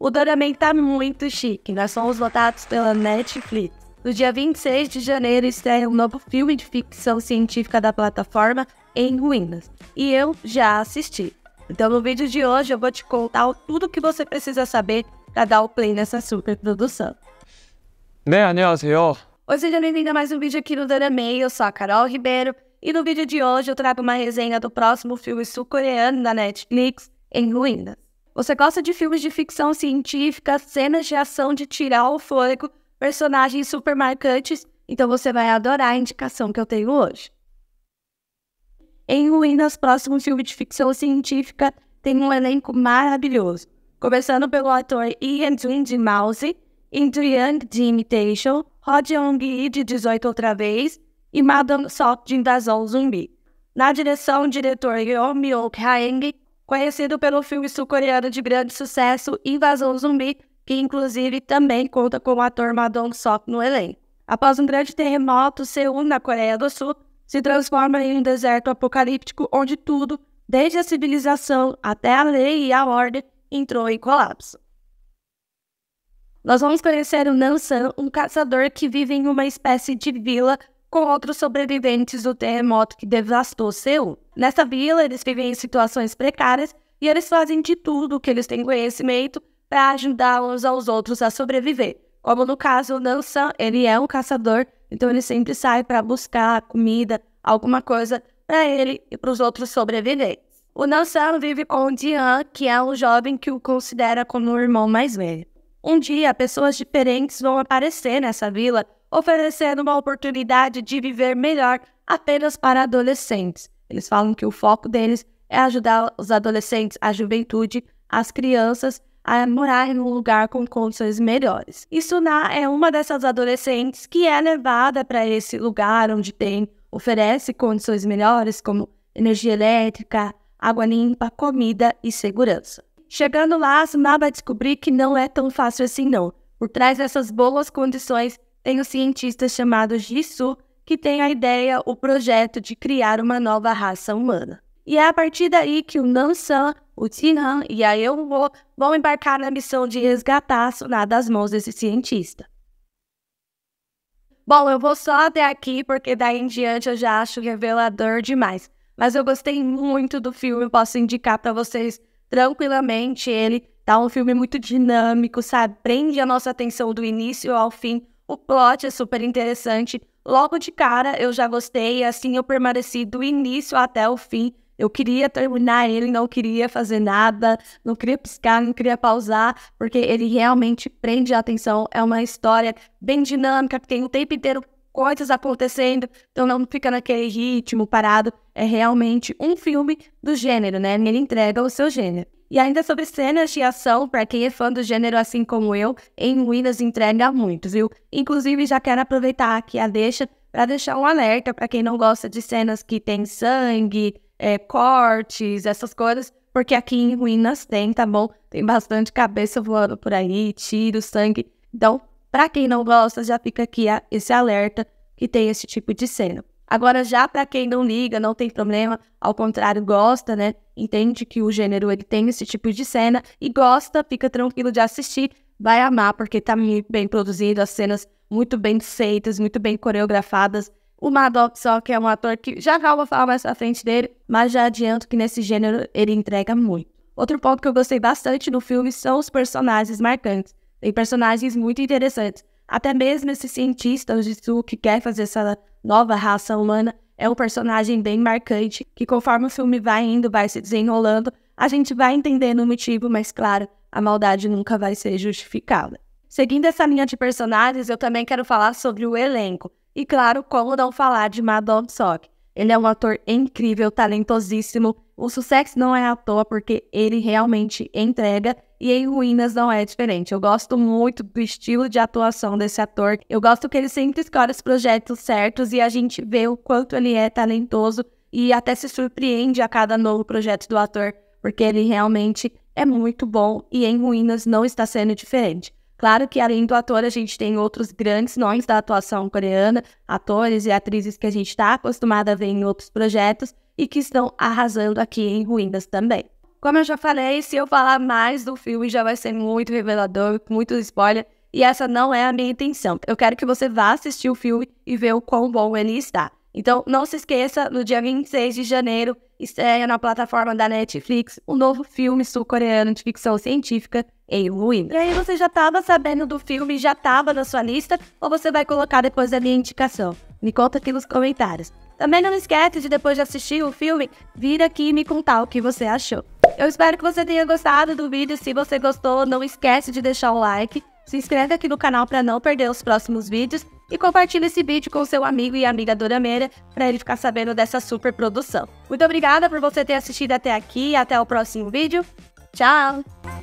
O Doraemon tá muito chique, nós somos votados pela Netflix. No dia 26 de janeiro estreia um novo filme de ficção científica da plataforma Em Ruínas. E eu já assisti. Então no vídeo de hoje eu vou te contar tudo o que você precisa saber para dar o play nessa super produção. 네, 안녕하세요. Oi, seja bem-vindo a mais um vídeo aqui no Doramei, Eu sou a Carol Ribeiro. E no vídeo de hoje eu trago uma resenha do próximo filme sul-coreano da Netflix, Em Ruínas. Você gosta de filmes de ficção científica, cenas de ação de tirar o fôlego, personagens super marcantes, então você vai adorar a indicação que eu tenho hoje. Em Ruínas, próximo filme de ficção científica, tem um elenco maravilhoso. Começando pelo ator Ian Twin de Mouse, Andrew Young de Imitation, Rod Young Lee de 18 Outra Vez e Madame Sop de Invasão Zumbi. Na direção, o diretor Yo Myung Haeng, conhecido pelo filme sul-coreano de grande sucesso Invasão Zumbi, que inclusive também conta com o ator Madong Sok no elenco. Após um grande terremoto, Seul, na Coreia do Sul, se transforma em um deserto apocalíptico onde tudo, desde a civilização até a lei e a ordem, entrou em colapso. Nós vamos conhecer o Nansan, um caçador que vive em uma espécie de vila com outros sobreviventes do terremoto que devastou Seul. Nessa vila, eles vivem em situações precárias e eles fazem de tudo o que eles têm conhecimento para ajudar uns aos outros a sobreviver. Como no caso, o Nansan, ele é um caçador, então ele sempre sai para buscar comida, alguma coisa para ele e para os outros sobreviventes. O Nansan vive com o Dian, que é um jovem que o considera como o irmão mais velho. Um dia, pessoas diferentes vão aparecer nessa vila oferecendo uma oportunidade de viver melhor apenas para adolescentes. Eles falam que o foco deles é ajudar os adolescentes, a juventude, as crianças a morar em um lugar com condições melhores. E Suná é uma dessas adolescentes que é levada para esse lugar onde tem oferece condições melhores como energia elétrica, água limpa, comida e segurança. Chegando lá, Suná vai descobrir que não é tão fácil assim não. Por trás dessas boas condições tem o cientista chamado Jisoo, que tem a ideia, o projeto de criar uma nova raça humana. E é a partir daí que o Nansan, o Tihan e a Eunho vão embarcar na missão de resgatar a Suná das mãos desse cientista. Bom, eu vou só até aqui, porque daí em diante eu já acho revelador demais. Mas eu gostei muito do filme, eu posso indicar para vocês tranquilamente ele. Tá um filme muito dinâmico, sabe? Prende a nossa atenção do início ao fim, o plot é super interessante. Logo de cara, eu já gostei, assim eu permaneci do início até o fim. Eu queria terminar ele, não queria fazer nada, não queria piscar, não queria pausar, porque ele realmente prende a atenção. É uma história bem dinâmica, que tem o tempo inteiro coisas acontecendo, então não fica naquele ritmo parado. É realmente um filme do gênero, né? Ele entrega o seu gênero. E ainda sobre cenas de ação, para quem é fã do gênero assim como eu, em Ruínas entrega muito, viu? Inclusive, já quero aproveitar aqui a deixa para deixar um alerta para quem não gosta de cenas que tem sangue, é, cortes, essas coisas, porque aqui em Ruínas tem, tá bom? Tem bastante cabeça voando por aí, tiro, sangue. Então, para quem não gosta, já fica aqui esse alerta que tem esse tipo de cena. Agora, já para quem não liga, não tem problema, ao contrário, gosta, né? Entende que o gênero ele tem esse tipo de cena e gosta, fica tranquilo de assistir, vai amar, porque tá muito bem produzido, as cenas muito bem feitas, muito bem coreografadas. O Maddox, só que é um ator que já já falar mais pra frente dele, mas já adianto que nesse gênero ele entrega muito. Outro ponto que eu gostei bastante do filme são os personagens marcantes. Tem personagens muito interessantes. Até mesmo esse cientista, o Jitsu, que quer fazer essa nova raça humana, é um personagem bem marcante, que conforme o filme vai indo, vai se desenrolando, a gente vai entendendo o motivo, mas claro, a maldade nunca vai ser justificada. Seguindo essa linha de personagens, eu também quero falar sobre o elenco. E claro, como não falar de Madame Sock. Ele é um ator incrível, talentosíssimo. O sucesso não é à toa porque ele realmente entrega e em Ruínas não é diferente. Eu gosto muito do estilo de atuação desse ator. Eu gosto que ele sempre escolhe os projetos certos e a gente vê o quanto ele é talentoso e até se surpreende a cada novo projeto do ator, porque ele realmente é muito bom e em Ruínas não está sendo diferente. Claro que, além do ator, a gente tem outros grandes nomes da atuação coreana, atores e atrizes que a gente está acostumada a ver em outros projetos e que estão arrasando aqui em Ruínas também. Como eu já falei, se eu falar mais do filme já vai ser muito revelador, muito spoiler, e essa não é a minha intenção. Eu quero que você vá assistir o filme e ver o quão bom ele está. Então, não se esqueça, no dia 26 de janeiro estreia na plataforma da Netflix um novo filme sul-coreano de ficção científica em ruínas. E aí você já estava sabendo do filme, já estava na sua lista, ou você vai colocar depois da minha indicação? Me conta aqui nos comentários. Também não esquece de depois de assistir o filme, vir aqui e me contar o que você achou. Eu espero que você tenha gostado do vídeo. Se você gostou, não esquece de deixar o like. Se inscreve aqui no canal para não perder os próximos vídeos e compartilhe esse vídeo com seu amigo e amiga Dorameira para ele ficar sabendo dessa super produção. Muito obrigada por você ter assistido até aqui e até o próximo vídeo. Tchau!